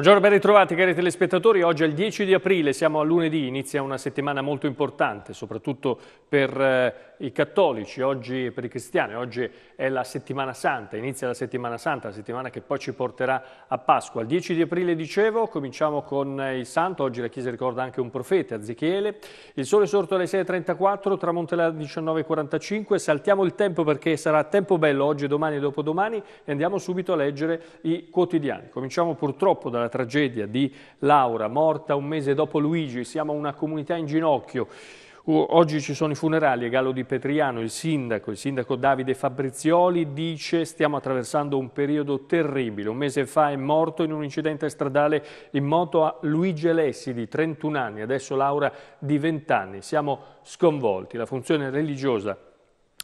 Buongiorno, ben ritrovati cari telespettatori. Oggi è il 10 di aprile, siamo a lunedì, inizia una settimana molto importante, soprattutto per eh, i cattolici, oggi per i cristiani. Oggi è la settimana santa, inizia la settimana santa, la settimana che poi ci porterà a Pasqua. Il 10 di aprile, dicevo, cominciamo con eh, il santo. Oggi la Chiesa ricorda anche un profeta, Ezechiele. Il sole è sorto alle 6.34, tramonta alle 19.45. Saltiamo il tempo perché sarà tempo bello oggi, domani e dopodomani e andiamo subito a leggere i quotidiani. Cominciamo purtroppo dalla tragedia di Laura, morta un mese dopo Luigi, siamo una comunità in ginocchio. Oggi ci sono i funerali a Gallo di Petriano, il sindaco, il sindaco Davide Fabrizioli dice stiamo attraversando un periodo terribile. Un mese fa è morto in un incidente stradale in moto a Luigi Alessi di 31 anni, adesso Laura di 20 anni. Siamo sconvolti. La funzione religiosa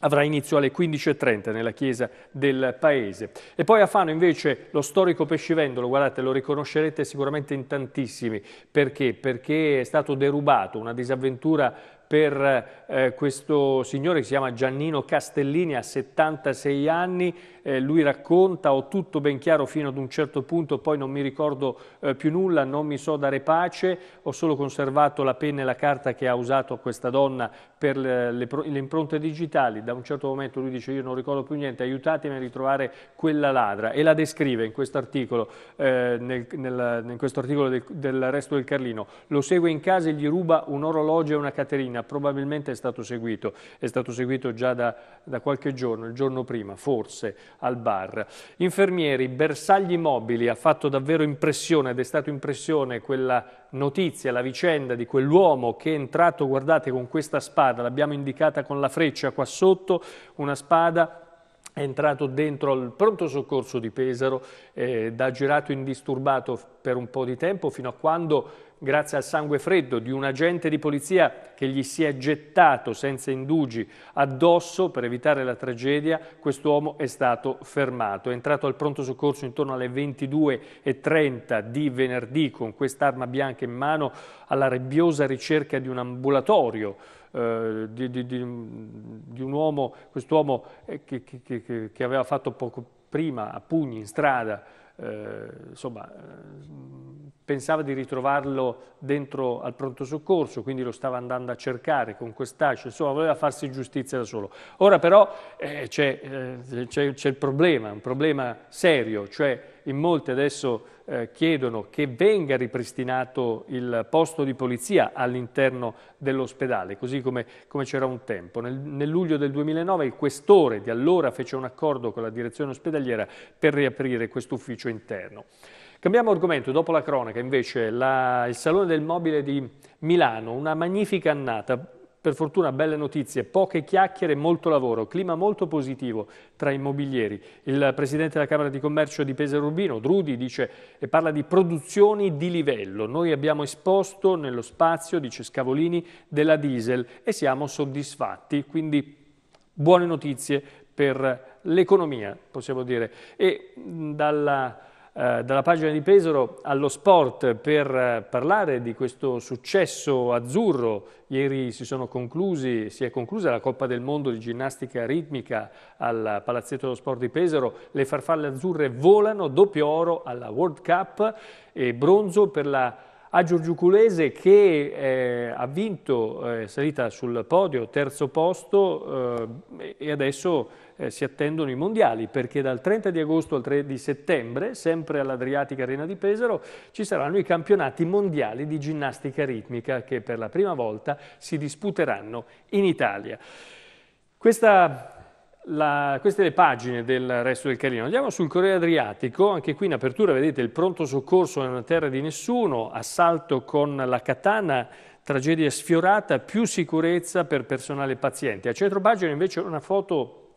avrà inizio alle 15.30 nella chiesa del paese. E poi a Fano invece lo storico pescivendolo, guardate lo riconoscerete sicuramente in tantissimi, perché? Perché è stato derubato, una disavventura per eh, questo signore che si chiama Giannino Castellini, ha 76 anni, eh, lui racconta ho tutto ben chiaro fino ad un certo punto, poi non mi ricordo eh, più nulla, non mi so dare pace, ho solo conservato la penna e la carta che ha usato questa donna per le, le, le impronte digitali, da un certo momento lui dice io non ricordo più niente, aiutatemi a ritrovare quella ladra e la descrive in questo articolo, eh, nel, in questo articolo del, del, resto del Carlino, lo segue in casa e gli ruba un orologio e una caterina, probabilmente è stato seguito, è stato seguito già da, da qualche giorno, il giorno prima forse al bar. Infermieri, bersagli mobili, ha fatto davvero impressione ed è stato impressione quella notizia, la vicenda di quell'uomo che è entrato, guardate, con questa spada, l'abbiamo indicata con la freccia qua sotto, una spada è entrato dentro al pronto soccorso di Pesaro, eh, da girato indisturbato per un po' di tempo fino a quando grazie al sangue freddo di un agente di polizia che gli si è gettato senza indugi addosso per evitare la tragedia, quest'uomo è stato fermato. È entrato al pronto soccorso intorno alle 22.30 di venerdì con quest'arma bianca in mano alla rabbiosa ricerca di un ambulatorio eh, di, di, di, di, un uomo, quest'uomo eh, che, che, che aveva fatto poco prima a pugni in strada eh, insomma, eh, pensava di ritrovarlo dentro al pronto soccorso, quindi lo stava andando a cercare con quest'ascia, insomma voleva farsi giustizia da solo. Ora però eh, eh c'è, il problema, un problema serio, cioè in molti adesso eh, chiedono che venga ripristinato il posto di polizia all'interno dell'ospedale, così come, c'era un tempo. Nel, nel, luglio del 2009 il questore di allora fece un accordo con la direzione ospedaliera per riaprire questo ufficio l'edificio interno. Cambiamo argomento, dopo la cronaca invece, la, il Salone del Mobile di Milano, una magnifica annata, per fortuna belle notizie, poche chiacchiere, molto lavoro, clima molto positivo tra i mobilieri. Il presidente della Camera di Commercio di Pesaro Urbino, Drudi, dice e parla di produzioni di livello. Noi abbiamo esposto nello spazio, dice Scavolini, della diesel e siamo soddisfatti, quindi buone notizie per l'economia, possiamo dire. E dalla, eh, dalla, pagina di Pesaro allo sport per eh, parlare di questo successo azzurro. Ieri si, conclusi, si è conclusa la Coppa del Mondo di ginnastica ritmica al Palazzetto dello Sport di Pesaro. Le farfalle azzurre volano, doppio oro alla World Cup e bronzo per la a Giorgio Culese che eh, ha vinto, eh, salita sul podio, terzo posto eh, e adesso eh, si attendono i mondiali perché dal 30 di agosto al 3 di settembre, sempre all'Adriatica Arena di Pesaro, ci saranno i campionati mondiali di ginnastica ritmica che per la prima volta si disputeranno in Italia. Questa la, queste le pagine del resto del Carino. Andiamo sul Corriere Adriatico, anche qui in apertura vedete il pronto soccorso è una terra di nessuno, assalto con la katana, tragedia sfiorata, più sicurezza per personale e pazienti. A centro pagina invece una foto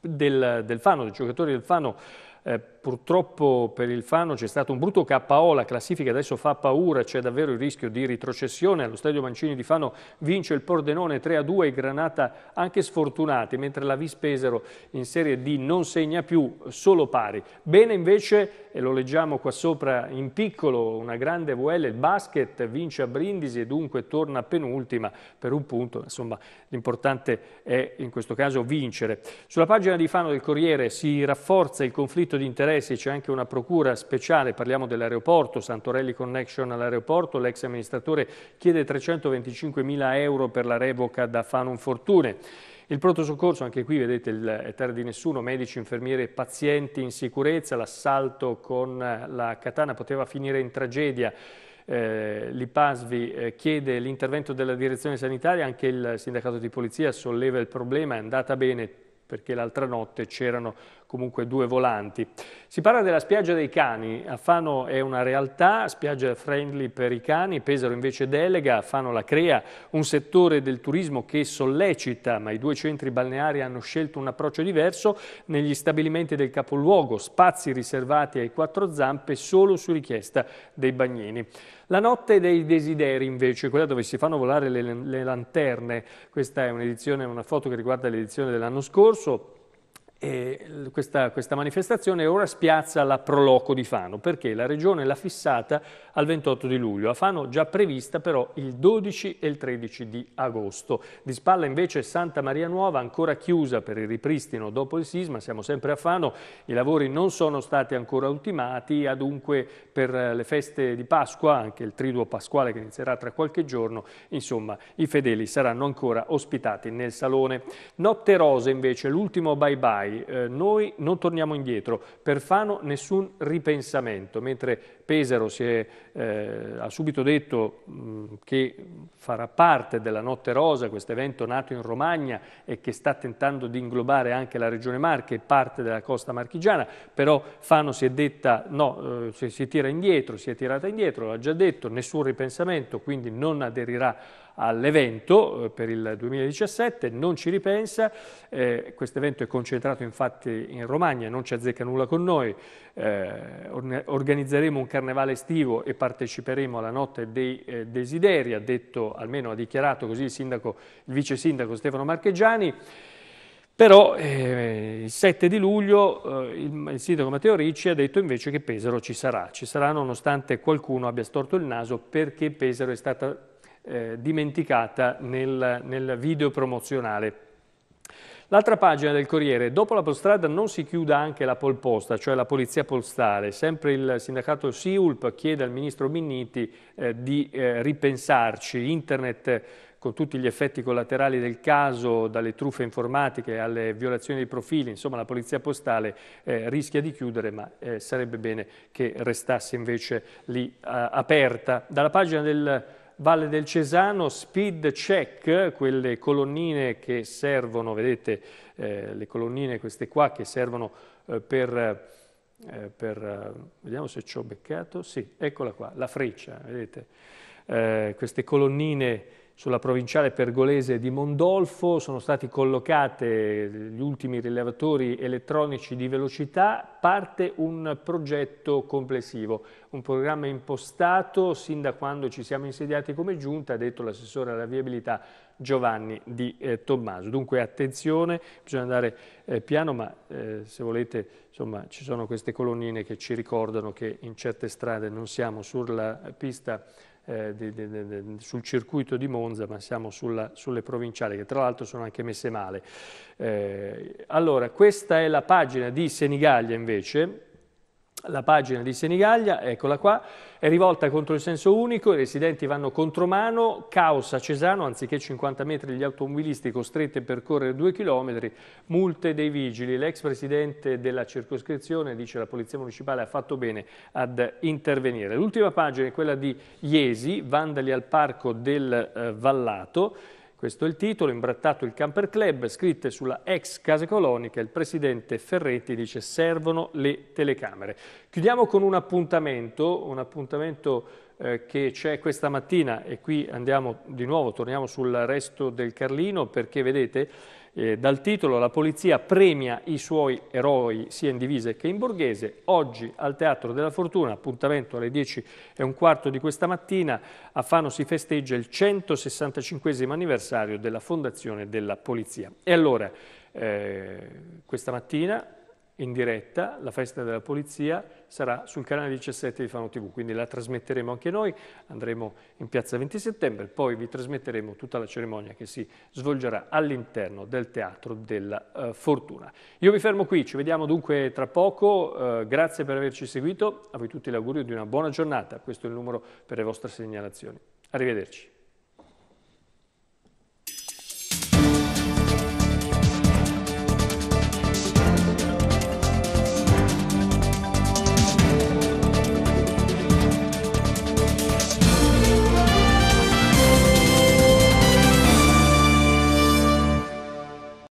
del, del Fano, dei giocatori del Fano eh, purtroppo per il Fano c'è stato un brutto KO, la classifica adesso fa paura, c'è davvero il rischio di retrocessione. Allo stadio Mancini di Fano vince il Pordenone 3-2 e Granata anche sfortunati, mentre la Vispesero in Serie D non segna più, solo pari. Bene invece, e lo leggiamo qua sopra in piccolo, una grande VL, il basket vince a Brindisi e dunque torna penultima per un punto. Insomma, l'importante è in questo caso vincere. Sulla pagina di Fano del Corriere si rafforza il conflitto conflitto di interessi, c'è anche una procura speciale, parliamo dell'aeroporto, Santorelli Connection all'aeroporto, l'ex amministratore chiede 325 mila euro per la revoca da Fanon Fortune. Il pronto soccorso, anche qui vedete il terra di nessuno, medici, infermieri pazienti in sicurezza, l'assalto con la katana poteva finire in tragedia. Eh, L'IPASVI eh, chiede l'intervento della direzione sanitaria, anche il sindacato di polizia solleva il problema, è andata bene, perché l'altra notte c'erano comunque due volanti. Si parla della spiaggia dei cani, a Fano è una realtà, spiaggia friendly per i cani, Pesaro invece delega, a Fano la crea, un settore del turismo che sollecita, ma i due centri balneari hanno scelto un approccio diverso, negli stabilimenti del capoluogo, spazi riservati ai quattro zampe solo su richiesta dei bagnini. La notte dei desideri invece, quella dove si fanno volare le, le lanterne, questa è un'edizione, una foto che riguarda l'edizione dell'anno scorso, sposób questa, questa, manifestazione ora spiazza la Proloco di Fano perché la regione l'ha fissata al 28 di luglio, a Fano già prevista però il 12 e il 13 di agosto. Di spalla invece Santa Maria Nuova ancora chiusa per il ripristino dopo il sisma, siamo sempre a Fano, i lavori non sono stati ancora ultimati, adunque per eh, le feste di Pasqua, anche il triduo pasquale che inizierà tra qualche giorno, insomma i fedeli saranno ancora ospitati nel salone. Notte Rose invece, l'ultimo bye bye fai, eh, noi non torniamo indietro, per Fano nessun ripensamento, mentre Pesaro è, eh, ha subito detto mh, che farà parte della Notte Rosa, questo evento nato in Romagna e che sta tentando di inglobare anche la Regione Marche e parte della costa marchigiana, però Fano si è detta no, eh, si tira indietro, si è tirata indietro, l'ha già detto, nessun ripensamento, quindi non aderirà all'evento eh, per il 2017, non ci ripensa, eh, questo evento è concentrato passato infatti in Romagna, non ci azzecca nulla con noi, eh, organizzeremo un carnevale estivo e parteciperemo alla notte dei eh, desideri, ha detto, almeno ha dichiarato così il, sindaco, il vice sindaco Stefano Marchegiani, però eh, il 7 di luglio eh, il, il, sindaco Matteo Ricci ha detto invece che Pesaro ci sarà, ci sarà nonostante qualcuno abbia storto il naso perché Pesaro è stata eh, dimenticata nel, nel video promozionale. L'altra pagina del Corriere, dopo la postrada non si chiuda anche la polposta, cioè la polizia postale. Sempre il sindacato Siulp chiede al ministro Minniti eh, di eh, ripensarci. Internet con tutti gli effetti collaterali del caso, dalle truffe informatiche alle violazioni dei profili, insomma la polizia postale eh, rischia di chiudere, ma eh, sarebbe bene che restasse invece lì eh, aperta. Dalla pagina del Corriere, Valle del Cesano, speed check, quelle colonnine che servono, vedete eh, le colonnine queste qua che servono eh, per, eh, per eh, vediamo se ci ho beccato, sì, eccola qua, la freccia, vedete, eh, queste colonnine sulla provinciale pergolese di Mondolfo, sono stati collocati gli ultimi rilevatori elettronici di velocità, parte un progetto complessivo, un programma impostato sin da quando ci siamo insediati come giunta, ha detto l'assessore alla viabilità Giovanni Di eh, Tommaso. Dunque attenzione, bisogna andare eh, piano, ma eh, se volete insomma, ci sono queste colonnine che ci ricordano che in certe strade non siamo sulla pista eh, di, di, di, sul circuito di Monza, ma siamo sulla, sulle provinciali, che tra l'altro sono anche messe male. Eh, allora, questa è la pagina di Senigallia invece, la pagina di Senigallia, eccola qua, è rivolta contro il senso unico, i residenti vanno contromano, caos a Cesano, anziché 50 metri gli automobilisti costretti a percorrere 2 km, multe dei vigili. L'ex presidente della circoscrizione dice che la Polizia Municipale ha fatto bene ad intervenire. L'ultima pagina è quella di Iesi, vandali al parco del eh, Vallato, questo è il titolo, imbrattato il Camper Club, scritte sulla ex Casa Colonica, il presidente Ferretti dice servono le telecamere. Chiudiamo con un appuntamento, un appuntamento eh, che c'è questa mattina e qui andiamo di nuovo, torniamo sul resto del Carlino perché vedete eh, dal titolo La polizia premia i suoi eroi sia in divise che in borghese. Oggi al Teatro della Fortuna, appuntamento alle 10 e un quarto di questa mattina, a Fano si festeggia il 165 anniversario della fondazione della polizia. E allora, eh, questa mattina in diretta, la festa della polizia sarà sul canale 17 di Fano TV, quindi la trasmetteremo anche noi, andremo in piazza 20 settembre, poi vi trasmetteremo tutta la cerimonia che si svolgerà all'interno del Teatro della eh, Fortuna. Io mi fermo qui, ci vediamo dunque tra poco, eh, grazie per averci seguito, a voi tutti l'augurio di una buona giornata, questo è il numero per le vostre segnalazioni. Arrivederci.